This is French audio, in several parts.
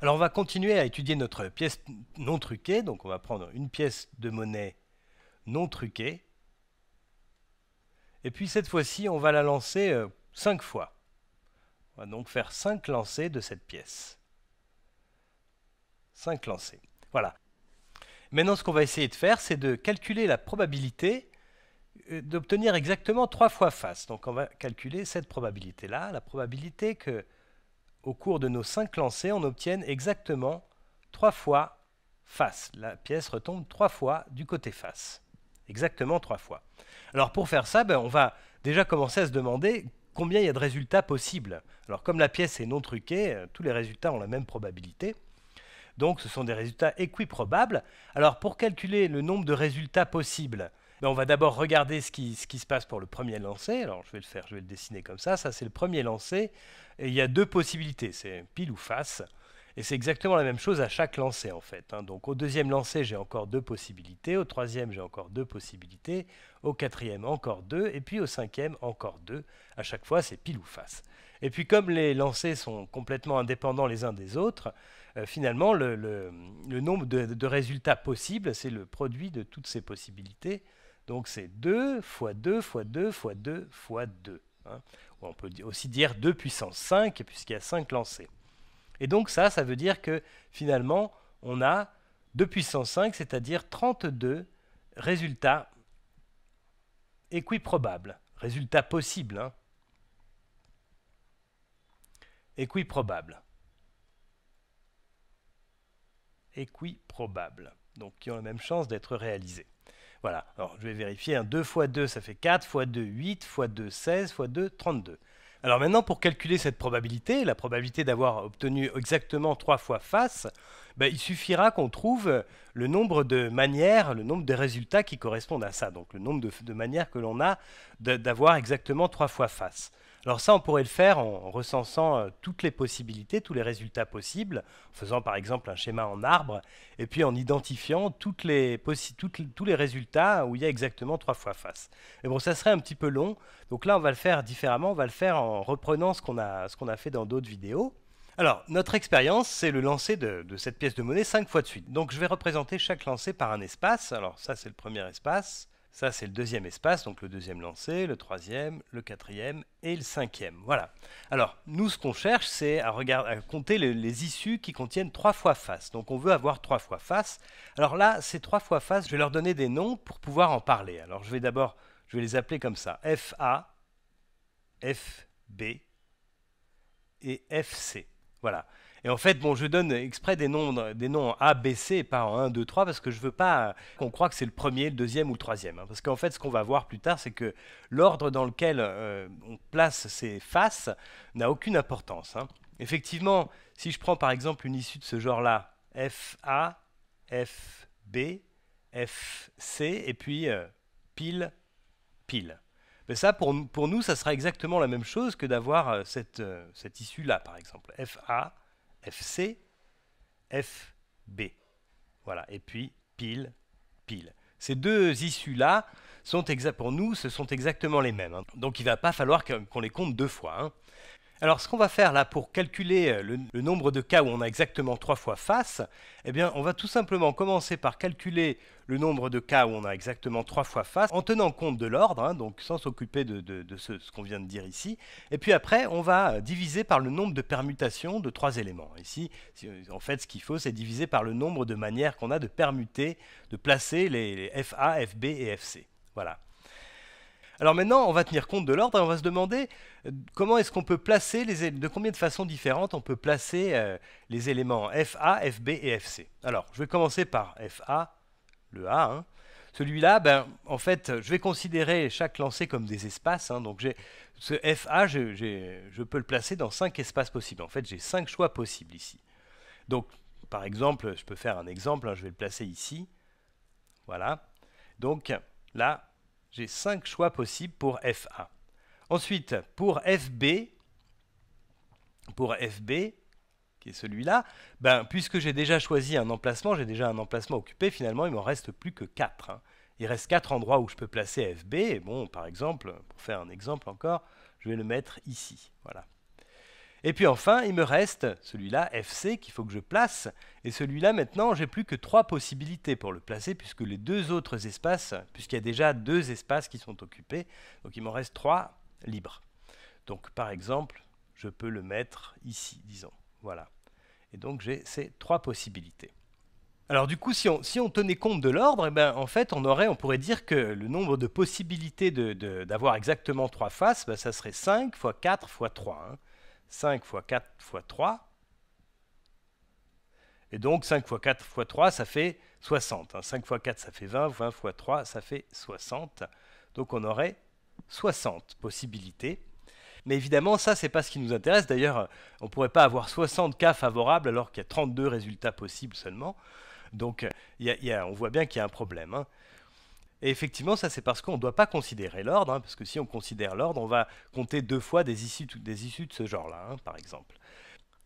Alors on va continuer à étudier notre pièce non truquée, donc on va prendre une pièce de monnaie non truquée, et puis cette fois-ci on va la lancer euh, cinq fois. On va donc faire 5 lancers de cette pièce. 5 lancers, voilà. Maintenant ce qu'on va essayer de faire, c'est de calculer la probabilité euh, d'obtenir exactement 3 fois face. Donc on va calculer cette probabilité-là, la probabilité que au cours de nos cinq lancers, on obtient exactement 3 fois face. La pièce retombe 3 fois du côté face. Exactement 3 fois. Alors pour faire ça, ben, on va déjà commencer à se demander combien il y a de résultats possibles. Alors comme la pièce est non truquée, euh, tous les résultats ont la même probabilité. Donc ce sont des résultats équiprobables. Alors pour calculer le nombre de résultats possibles, on va d'abord regarder ce qui, se passe pour le premier lancer. Alors je vais le faire, je vais le dessiner comme ça. Ça, c'est le premier lancer. Et il y a deux possibilités, c'est pile ou face. Et c'est exactement la même chose à chaque lancer en fait. Hein. Donc au deuxième lancer, j'ai encore deux possibilités. Au troisième, j'ai encore deux possibilités. Au quatrième, encore deux. Et puis au cinquième, encore deux. À chaque fois, c'est pile ou face. Et puis comme les lancers sont complètement indépendants les uns des autres, euh, finalement, le, nombre de résultats possibles, c'est le produit de toutes ces possibilités. Donc c'est 2 fois 2 fois 2 fois 2 fois 2. Hein. On peut aussi dire 2 puissance 5, puisqu'il y a 5 lancés. Et donc ça, ça veut dire que finalement, on a 2 puissance 5, c'est-à-dire 32 résultats équiprobables, résultats possibles. Hein. Équiprobables. Équiprobables, donc qui ont la même chance d'être réalisés. Voilà, alors je vais vérifier. 2 hein. fois 2, ça fait 4, x 2, 8, x 2, 16, fois 2, 32. Alors maintenant, pour calculer cette probabilité, la probabilité d'avoir obtenu exactement 3 fois face, ben, il suffira qu'on trouve le nombre de manières, le nombre de résultats qui correspondent à ça, donc le nombre de manières que l'on a d'avoir exactement 3 fois face. Alors ça, on pourrait le faire en recensant euh, toutes les possibilités, tous les résultats possibles, en faisant par exemple un schéma en arbre, et puis en identifiant tous les résultats où il y a exactement trois fois face. Mais bon, ça serait un petit peu long, donc là, on va le faire différemment, on va le faire en reprenant ce qu'on a, fait dans d'autres vidéos. Alors, notre expérience, c'est le lancer de, cette pièce de monnaie cinq fois de suite. Donc, je vais représenter chaque lancer par un espace. Alors, ça, c'est le premier espace. Ça, c'est le deuxième espace, donc le deuxième lancé, le troisième, le quatrième et le cinquième. Voilà. Alors, nous, ce qu'on cherche, c'est à, compter les, issues qui contiennent trois fois face. Donc, on veut avoir trois fois face. Alors là, ces trois fois face, je vais leur donner des noms pour pouvoir en parler. Alors, je vais d'abord, je vais les appeler comme ça. FA, FB et FC. Voilà. Et en fait, bon, je donne exprès des noms, des noms A, B, C, pas en 1, 2, 3, parce que je veux pas qu'on croie que c'est le premier, le deuxième ou le troisième. Hein. parce qu'en fait, ce qu'on va voir plus tard, c'est que l'ordre dans lequel euh, on place ces faces n'a aucune importance. Hein. Effectivement, si je prends par exemple une issue de ce genre-là, F, F, A, B, F, C, et puis euh, pile, pile. Mais ça, pour, nous, ça sera exactement la même chose que d'avoir euh, cette, cette issue-là, par exemple. F, A. FC, FB. Voilà, et puis pile, pile. Ces deux issues-là, sont pour nous, ce sont exactement les mêmes. Hein. Donc il ne va pas falloir qu'on les compte deux fois. Hein. Alors ce qu'on va faire là pour calculer euh, le, nombre de cas où on a exactement trois fois face, eh bien on va tout simplement commencer par calculer le nombre de cas où on a exactement trois fois face en tenant compte de l'ordre, hein, donc sans s'occuper de, ce, qu'on vient de dire ici. Et puis après on va euh, diviser par le nombre de permutations de trois éléments. Ici euh, en fait ce qu'il faut c'est diviser par le nombre de manières qu'on a de permuter, de placer les, les FA, FB et FC. Voilà. Alors maintenant, on va tenir compte de l'ordre et on va se demander euh, comment est-ce qu'on peut placer les de combien de façons différentes on peut placer euh, les éléments FA, FB et FC. Alors, je vais commencer par FA, le A. Hein. Celui-là, ben, en fait, je vais considérer chaque lancé comme des espaces. Hein. donc, ce FA, je, je peux le placer dans cinq espaces possibles. En fait, j'ai cinq choix possibles ici. Donc, par exemple, je peux faire un exemple. Hein, je vais le placer ici. Voilà. Donc, là, j'ai 5 choix possibles pour FA. Ensuite, pour FB, pour FB, qui est celui-là, ben, puisque j'ai déjà choisi un emplacement, j'ai déjà un emplacement occupé, finalement, il m'en reste plus que 4. Hein. Il reste 4 endroits où je peux placer FB, et bon, par exemple, pour faire un exemple encore, je vais le mettre ici, voilà, et puis enfin, il me reste celui-là, FC, qu'il faut que je place. Et celui-là, maintenant, j'ai plus que trois possibilités pour le placer, puisque les deux autres espaces, puisqu'il y a déjà deux espaces qui sont occupés, donc il m'en reste trois libres. Donc par exemple, je peux le mettre ici, disons. Voilà. Et donc j'ai ces trois possibilités. Alors du coup, si on, tenait compte de l'ordre, eh ben, en fait, on, aurait, on pourrait dire que le nombre de possibilités d'avoir de, exactement trois faces, ben, ça serait 5 x 4 x 3. 5 x 4 x 3. Et donc 5 x 4 x 3, ça fait 60. 5 x 4, ça fait 20. 20 x 3, ça fait 60. Donc on aurait 60 possibilités. Mais évidemment, ça, ce n'est pas ce qui nous intéresse. D'ailleurs, on ne pourrait pas avoir 60 cas favorables alors qu'il y a 32 résultats possibles seulement. Donc, on voit bien qu'il y a un problème. Hein. Et effectivement, ça c'est parce qu'on ne doit pas considérer l'ordre, hein, parce que si on considère l'ordre, on va compter deux fois des issues, des issues de ce genre-là, hein, par exemple.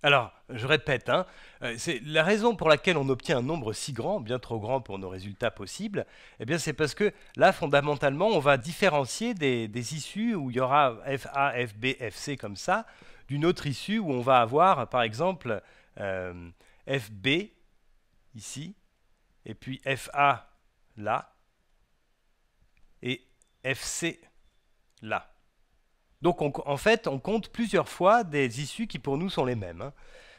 Alors, je répète, hein, euh, c'est la raison pour laquelle on obtient un nombre si grand, bien trop grand pour nos résultats possibles, eh bien c'est parce que là, fondamentalement, on va différencier des, issues où il y aura FA, FB, FC comme ça, d'une autre issue où on va avoir, par exemple, euh, FB ici, et puis FA là, FC là. Donc en fait, on compte plusieurs fois des issues qui pour nous sont les mêmes. Hein.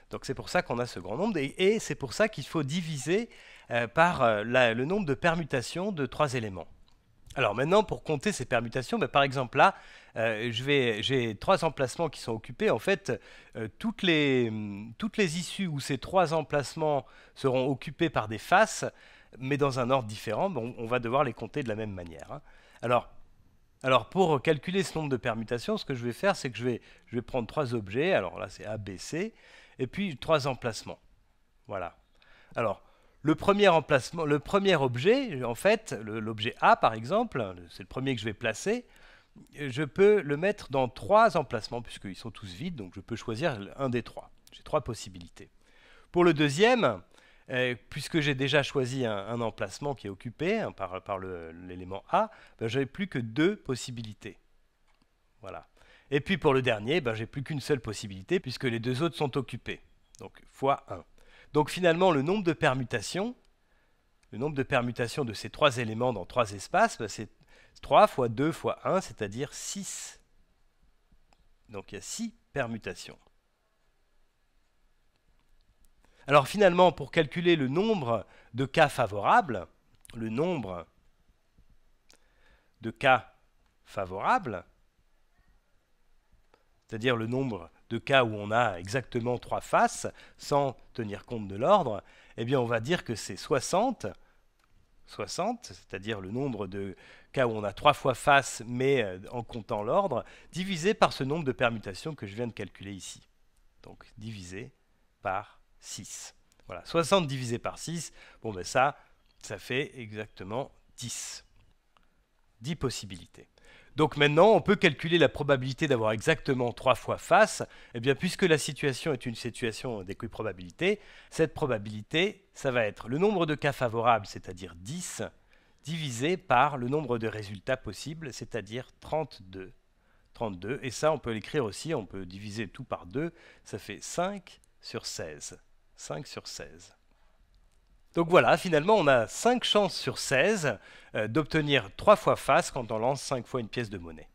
Donc c'est pour ça qu'on a ce grand nombre et, c'est pour ça qu'il faut diviser euh, par euh, le nombre de permutations de trois éléments. Alors maintenant, pour compter ces permutations, ben, par exemple là, euh, j'ai trois emplacements qui sont occupés. En fait, mm, toutes les, issues où ces trois emplacements seront occupés par des faces, mais dans un ordre différent, ben, on, va devoir les compter de la même manière. Hein. Alors, alors pour calculer ce nombre de permutations, ce que je vais faire, c'est que je vais, prendre trois objets. Alors là, c'est A, B, C, et puis trois emplacements. Voilà. Alors, le premier emplacement, le premier objet, en fait, l'objet A par exemple, c'est le premier que je vais placer. Je peux le mettre dans trois emplacements puisqu'ils sont tous vides, donc je peux choisir un des trois. J'ai trois possibilités. Pour le deuxième, euh, puisque j'ai déjà choisi un, emplacement qui est occupé hein, par, l'élément A, ben, j'avais plus que deux possibilités. Et puis pour le dernier, ben, j'ai plus qu'une seule possibilité puisque les deux autres sont occupés. Donc fois 1. Donc finalement, le nombre de permutations, le nombre de permutations de ces trois éléments dans trois espaces, ben, c'est 3 fois 2 fois 1, c'est-à-dire 6. Donc il y a 6 permutations. Alors finalement, pour calculer le nombre de cas favorables, le nombre de cas favorables, c'est-à-dire le nombre de cas où on a exactement trois faces, sans tenir compte de l'ordre, eh bien on va dire que c'est 60, 60, c'est-à-dire le nombre de cas où on a trois fois face, mais euh, en comptant l'ordre, divisé par ce nombre de permutations que je viens de calculer ici. Donc divisé par 6. Voilà, 60 divisé par 6, bon ben ça, ça fait exactement 10. 10 possibilités. Donc maintenant, on peut calculer la probabilité d'avoir exactement 3 fois face. Et eh bien, puisque la situation est une situation d'équiprobabilité, cette probabilité, ça va être le nombre de cas favorables, c'est-à-dire 10, divisé par le nombre de résultats possibles, c'est-à-dire 32. 32. Et ça, on peut l'écrire aussi, on peut diviser tout par 2, ça fait 5 sur 16. 5 sur 16. Donc voilà, finalement, on a 5 chances sur 16 euh, d'obtenir 3 fois face quand on lance 5 fois une pièce de monnaie.